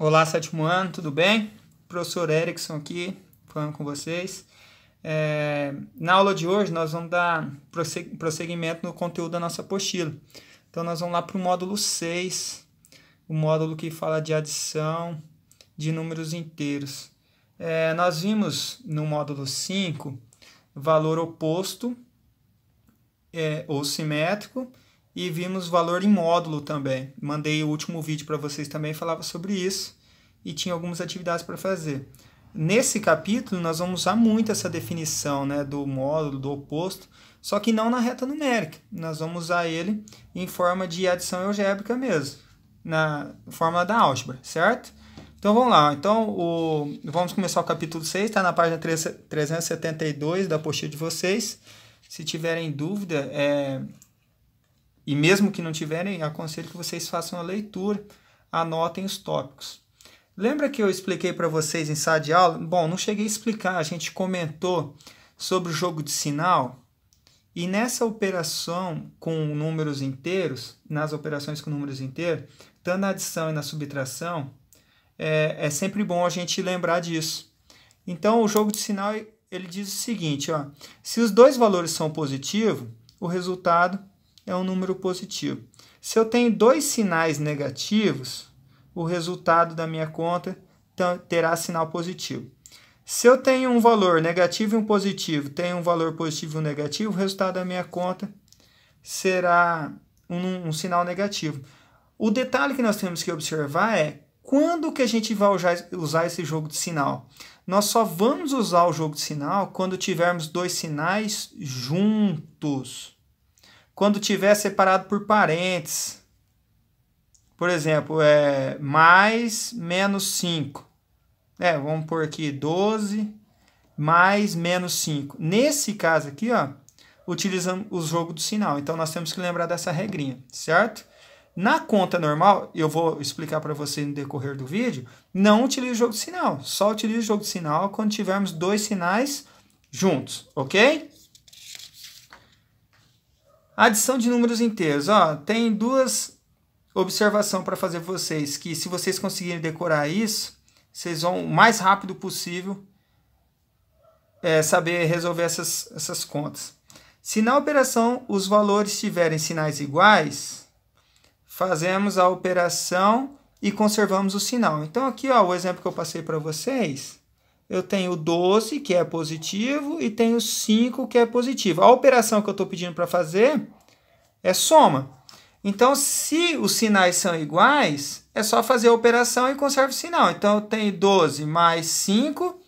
Olá, sétimo ano, tudo bem? Professor Erickson aqui, falando com vocês. É, na aula de hoje, nós vamos dar prosseguimento no conteúdo da nossa apostila. Então, nós vamos lá para o módulo 6, o módulo que fala de adição de números inteiros. É, nós vimos no módulo 5 valor oposto é, ou simétrico e vimos valor em módulo também. Mandei o último vídeo para vocês também, falava sobre isso e tinha algumas atividades para fazer. Nesse capítulo, nós vamos usar muito essa definição né, do módulo, do oposto, só que não na reta numérica. Nós vamos usar ele em forma de adição algébrica mesmo, na fórmula da álgebra, certo? Então vamos lá. Então o... vamos começar o capítulo 6, está na página 372 da apostila de vocês. Se tiverem dúvida, é... E mesmo que não tiverem, aconselho que vocês façam a leitura, anotem os tópicos. Lembra que eu expliquei para vocês em sala de aula? Bom, não cheguei a explicar, a gente comentou sobre o jogo de sinal. E nessa operação com números inteiros, nas operações com números inteiros, tanto na adição e na subtração, é, é sempre bom a gente lembrar disso. Então, o jogo de sinal ele diz o seguinte: ó, se os dois valores são positivos, o resultado é um número positivo. Se eu tenho dois sinais negativos, o resultado da minha conta terá sinal positivo. Se eu tenho um valor negativo e um positivo, tenho um valor positivo e um negativo, o resultado da minha conta será um, um sinal negativo. O detalhe que nós temos que observar é quando que a gente vai usar esse jogo de sinal? Nós só vamos usar o jogo de sinal quando tivermos dois sinais juntos quando tiver separado por parentes. Por exemplo, é mais menos 5. É, vamos por aqui 12 mais menos 5. Nesse caso aqui, ó, utilizando o jogo do sinal. Então nós temos que lembrar dessa regrinha, certo? Na conta normal, eu vou explicar para você no decorrer do vídeo, não utilize o jogo de sinal. Só utilize o jogo de sinal quando tivermos dois sinais juntos, ok? Adição de números inteiros. Ó, tem duas observação para fazer para vocês, que se vocês conseguirem decorar isso, vocês vão o mais rápido possível é, saber resolver essas, essas contas. Se na operação os valores tiverem sinais iguais, fazemos a operação e conservamos o sinal. Então aqui ó, o exemplo que eu passei para vocês, eu tenho 12, que é positivo, e tenho 5, que é positivo. A operação que eu estou pedindo para fazer é soma. Então, se os sinais são iguais, é só fazer a operação e conserva o sinal. Então, eu tenho 12 mais 5,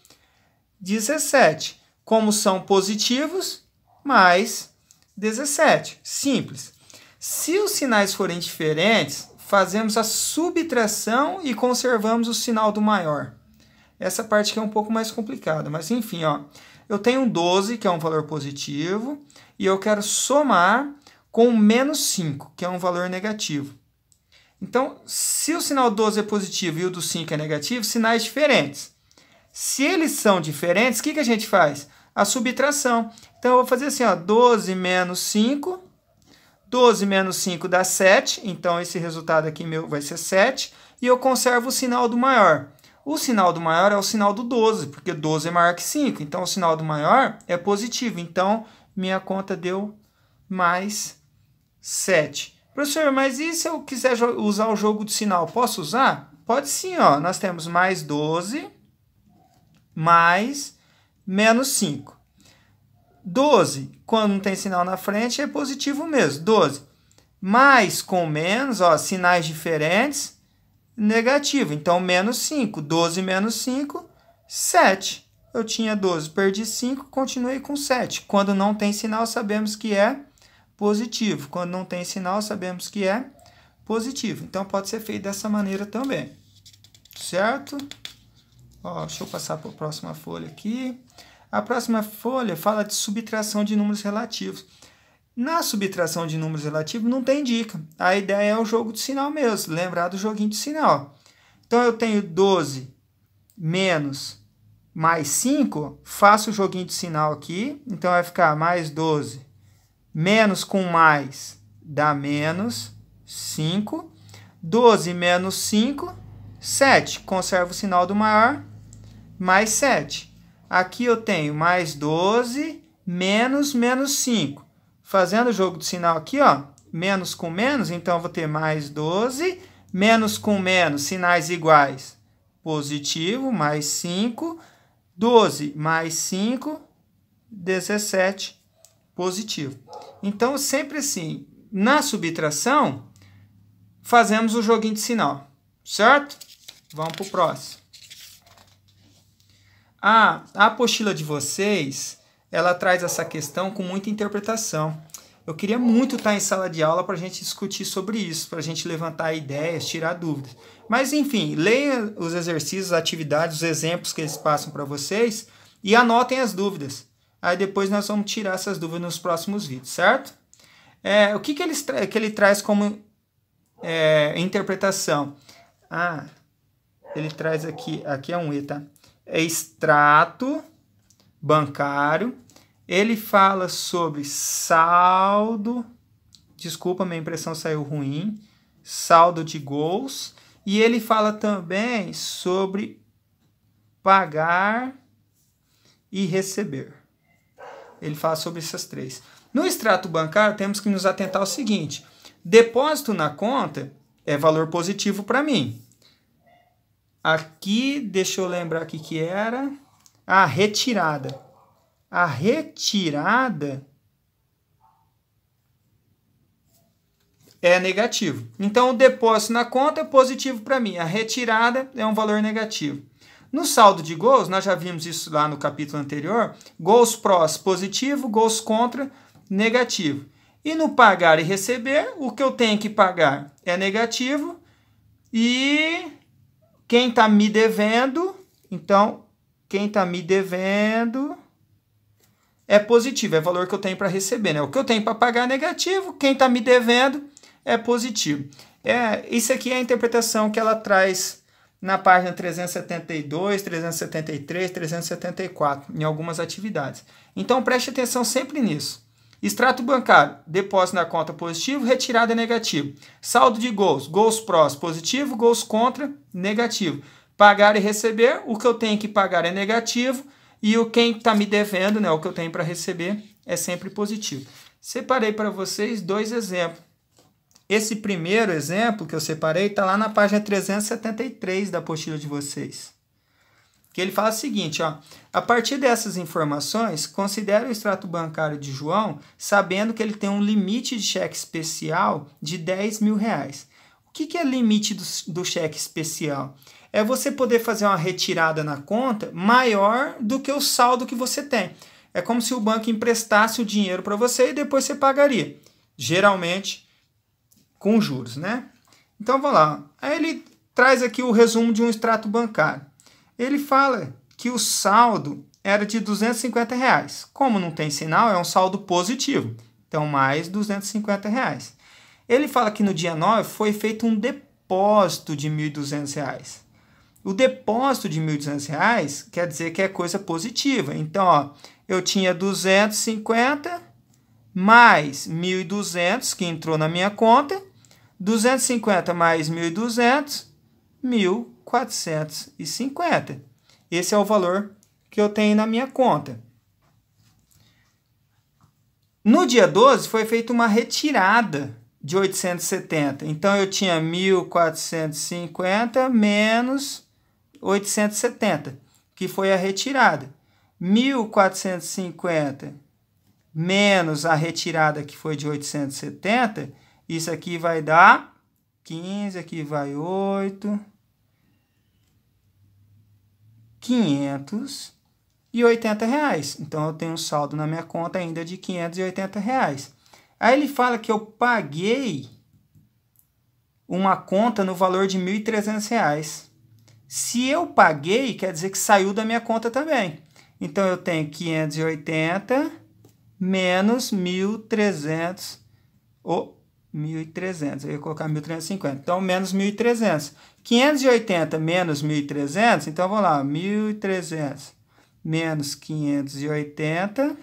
17. Como são positivos, mais 17. Simples. Se os sinais forem diferentes, fazemos a subtração e conservamos o sinal do maior. Essa parte aqui é um pouco mais complicada, mas enfim, ó. Eu tenho 12, que é um valor positivo, e eu quero somar com menos 5, que é um valor negativo. Então, se o sinal 12 é positivo e o do 5 é negativo, sinais diferentes. Se eles são diferentes, o que, que a gente faz? A subtração. Então, eu vou fazer assim, ó, 12 menos 5. 12 menos 5 dá 7, então esse resultado aqui meu vai ser 7. E eu conservo o sinal do maior. O sinal do maior é o sinal do 12, porque 12 é maior que 5. Então, o sinal do maior é positivo. Então, minha conta deu mais 7. Professor, mas e se eu quiser usar o jogo de sinal, posso usar? Pode sim, ó. Nós temos mais 12, mais menos 5. 12, quando não tem sinal na frente, é positivo mesmo. 12. Mais com menos, ó, sinais diferentes negativo. Então, menos 5. 12 menos 5, 7. Eu tinha 12, perdi 5, continuei com 7. Quando não tem sinal, sabemos que é positivo. Quando não tem sinal, sabemos que é positivo. Então, pode ser feito dessa maneira também. Certo? Ó, deixa eu passar para a próxima folha aqui. A próxima folha fala de subtração de números relativos. Na subtração de números relativos não tem dica. A ideia é o jogo de sinal mesmo, lembrar do joguinho de sinal. Então eu tenho 12 menos mais 5, faço o joguinho de sinal aqui, então vai ficar mais 12 menos com mais dá menos 5. 12 menos 5, 7. Conservo o sinal do maior, mais 7. Aqui eu tenho mais 12 menos menos 5. Fazendo o jogo do sinal aqui, ó, menos com menos, então eu vou ter mais 12, menos com menos, sinais iguais, positivo, mais 5, 12 mais 5, 17, positivo. Então, sempre assim, na subtração, fazemos o joguinho de sinal, certo? Vamos para o próximo. A, a apostila de vocês ela traz essa questão com muita interpretação. Eu queria muito estar em sala de aula para a gente discutir sobre isso, para a gente levantar ideias, tirar dúvidas. Mas enfim, leia os exercícios, as atividades, os exemplos que eles passam para vocês e anotem as dúvidas. Aí depois nós vamos tirar essas dúvidas nos próximos vídeos, certo? É, o que, que, ele que ele traz como é, interpretação? Ah, ele traz aqui, aqui é um E, tá? É extrato bancário. Ele fala sobre saldo, desculpa, minha impressão saiu ruim, saldo de gols. E ele fala também sobre pagar e receber. Ele fala sobre essas três. No extrato bancário, temos que nos atentar ao seguinte: depósito na conta é valor positivo para mim. Aqui, deixa eu lembrar o que era a retirada. A retirada é negativo. Então, o depósito na conta é positivo para mim. A retirada é um valor negativo. No saldo de gols, nós já vimos isso lá no capítulo anterior, gols prós positivo, gols contra negativo. E no pagar e receber, o que eu tenho que pagar é negativo e quem está me devendo, então quem está me devendo é positivo, é valor que eu tenho para receber, né? O que eu tenho para pagar é negativo, quem está me devendo é positivo. É, isso aqui é a interpretação que ela traz na página 372, 373, 374, em algumas atividades. Então preste atenção sempre nisso. Extrato bancário, depósito na conta positivo, retirada negativo. Saldo de gols, gols prós positivo, gols contra negativo. Pagar e receber, o que eu tenho que pagar é negativo e o quem está me devendo, né, o que eu tenho para receber, é sempre positivo. Separei para vocês dois exemplos. Esse primeiro exemplo que eu separei está lá na página 373 da apostila de vocês. Que ele fala o seguinte, ó, a partir dessas informações, considere o extrato bancário de João, sabendo que ele tem um limite de cheque especial de 10 mil reais. O que, que é limite do, do cheque especial? é você poder fazer uma retirada na conta maior do que o saldo que você tem. É como se o banco emprestasse o dinheiro para você e depois você pagaria. Geralmente com juros, né? Então vamos lá. Aí ele traz aqui o resumo de um extrato bancário. Ele fala que o saldo era de 250 reais. Como não tem sinal, é um saldo positivo. Então, mais 250 reais. Ele fala que no dia 9 foi feito um depósito de 1.200 reais. O depósito de R$ 1.200 quer dizer que é coisa positiva. Então, ó, eu tinha 250 mais 1.200 que entrou na minha conta, 250 mais 1.200, 1.450. Esse é o valor que eu tenho na minha conta. No dia 12 foi feita uma retirada de 870. Então eu tinha 1.450 menos 870, que foi a retirada. 1450 menos a retirada que foi de 870, isso aqui vai dar 15, aqui vai 8, 580 reais. Então, eu tenho um saldo na minha conta ainda de 580 reais. Aí ele fala que eu paguei uma conta no valor de 1.300 reais. Se eu paguei, quer dizer que saiu da minha conta também. Então, eu tenho 580 menos 1.300, ou oh, 1.300, eu ia colocar 1.350, então menos 1.300. 580 menos 1.300, então vamos lá, 1.300 menos 580,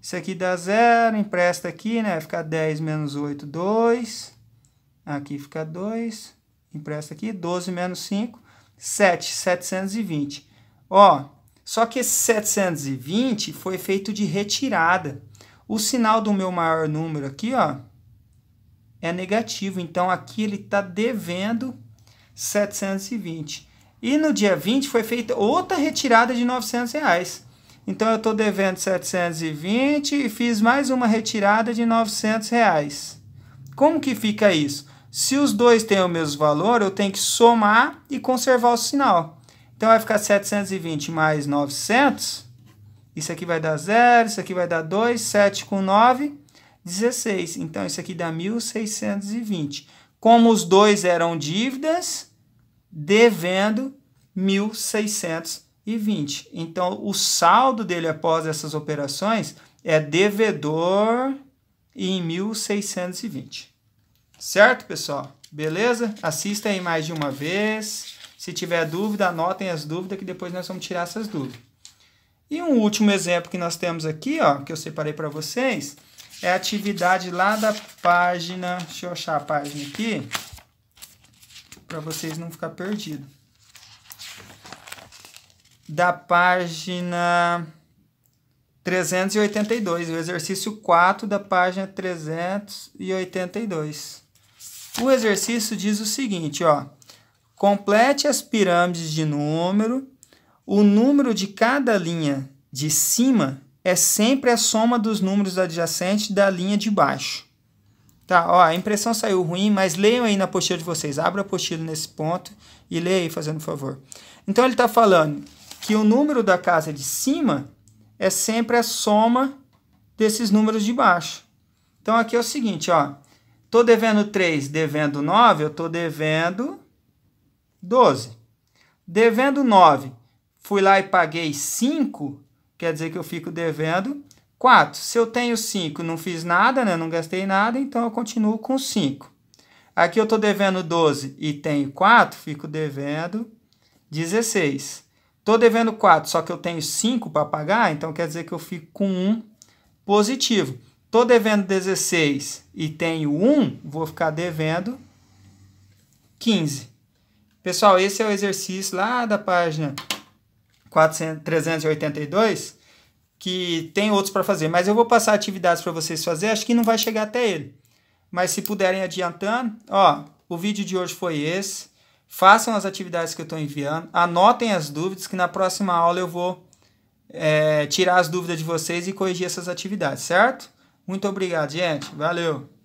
isso aqui dá zero, empresta aqui, né, vai ficar 10 menos 8, 2, aqui fica 2, empresta aqui, 12 menos 5, 7, 720. Ó, só que esse 720 foi feito de retirada. O sinal do meu maior número aqui, ó, é negativo. Então, aqui ele está devendo 720. E no dia 20 foi feita outra retirada de 900 reais. Então, eu estou devendo 720 e fiz mais uma retirada de 900 reais. Como que fica isso? Se os dois têm o mesmo valor, eu tenho que somar e conservar o sinal. Então, vai ficar 720 mais 900. Isso aqui vai dar 0, isso aqui vai dar 2, 7 com 9, 16. Então, isso aqui dá 1.620. Como os dois eram dívidas, devendo 1.620. Então, o saldo dele após essas operações é devedor em 1.620. Certo, pessoal? Beleza? Assista aí mais de uma vez. Se tiver dúvida, anotem as dúvidas que depois nós vamos tirar essas dúvidas. E um último exemplo que nós temos aqui, ó, que eu separei para vocês, é a atividade lá da página. Deixa eu achar a página aqui, para vocês não ficar perdido. Da página 382, o exercício 4 da página 382. O exercício diz o seguinte, ó. Complete as pirâmides de número. O número de cada linha de cima é sempre a soma dos números adjacentes da linha de baixo. Tá, ó, a impressão saiu ruim, mas leiam aí na apostila de vocês. Abra a apostila nesse ponto e leia aí, fazendo favor. Então, ele está falando que o número da casa de cima é sempre a soma desses números de baixo. Então, aqui é o seguinte, ó. Estou devendo 3, devendo 9, eu estou devendo 12. Devendo 9, fui lá e paguei 5, quer dizer que eu fico devendo 4. Se eu tenho 5, não fiz nada, né? não gastei nada, então eu continuo com 5. Aqui eu estou devendo 12 e tenho 4, fico devendo 16. Estou devendo 4, só que eu tenho 5 para pagar, então quer dizer que eu fico com 1 positivo. Estou devendo 16 e tenho 1, vou ficar devendo 15. Pessoal, esse é o exercício lá da página 382, que tem outros para fazer, mas eu vou passar atividades para vocês fazer, acho que não vai chegar até ele. Mas se puderem adiantando, ó, o vídeo de hoje foi esse. Façam as atividades que eu estou enviando, anotem as dúvidas, que na próxima aula eu vou é, tirar as dúvidas de vocês e corrigir essas atividades, certo? Muito obrigado, gente. Valeu!